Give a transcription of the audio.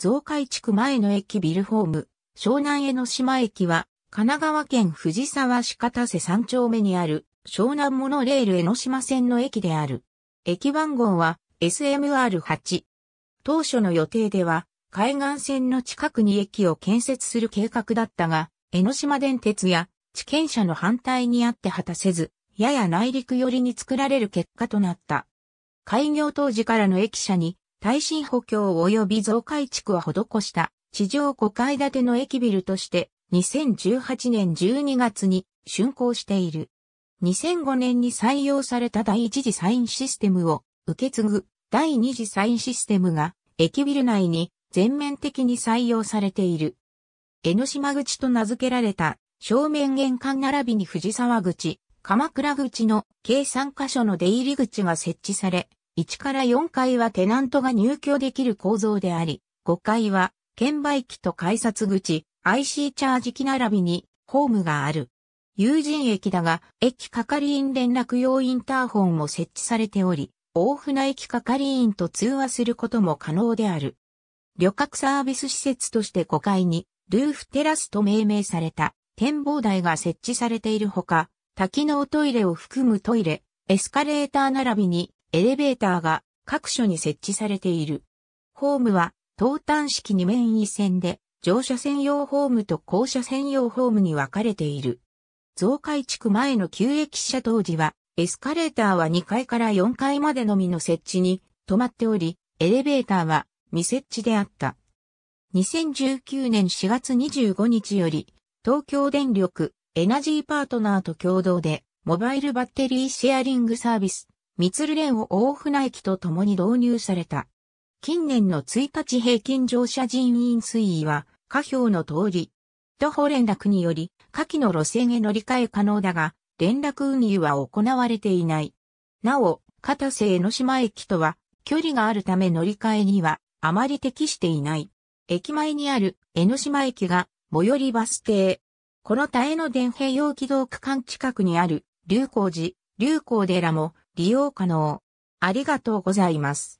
増改築前の駅ビルホーム、湘南江ノ島駅は、神奈川県藤沢市片瀬3丁目にある、湘南モノレール江ノ島線の駅である。駅番号は SMR8。当初の予定では、海岸線の近くに駅を建設する計画だったが、江ノ島電鉄や地権者の反対にあって果たせず、やや内陸寄りに作られる結果となった。開業当時からの駅舎に耐震補強及び増改築は施した地上5階建ての駅ビルとして2018年12月に竣工している。2005年に採用された第一次サインシステムを受け継ぐ第二次サインシステムが駅ビル内に全面的に採用されている。江ノ島口と名付けられた正面玄関並びに藤沢口、鎌倉口の計3カ所の出入り口が設置され、1から4階はテナントが入居できる構造であり、5階は券売機と改札口、IC チャージ機並びにホームがある。友人駅だが、駅係員連絡用インターホンも設置されており、大船駅係員と通話することも可能である。旅客サービス施設として5階に、ルーフテラスと命名された展望台が設置されているほか、多機能トイレを含むトイレ、エスカレーター並びにエレベーターが各所に設置されている。ホームは、東端式2面一線で、乗車専用ホームと降車専用ホームに分かれている。増改築前の旧駅舎当時は、エスカレーターは2階から4階までのみの設置に止まっており、エレベーターは未設置であった。2019年4月25日より、東京電力エナジーパートナーと共同で、モバイルバッテリーシェアリングサービスミつルレンを大船駅とともに導入された。近年の1日平均乗車人員推移は、下表の通り。徒歩連絡により、下記の路線へ乗り換え可能だが、連絡運輸は行われていない。なお、片瀬江ノ島駅とは、距離があるため乗り換えには、あまり適していない。駅前にある江ノ島駅が、最寄りバス停。このタエノ電平用軌道区間近くにある、流行寺、流行寺も、利用可能。ありがとうございます。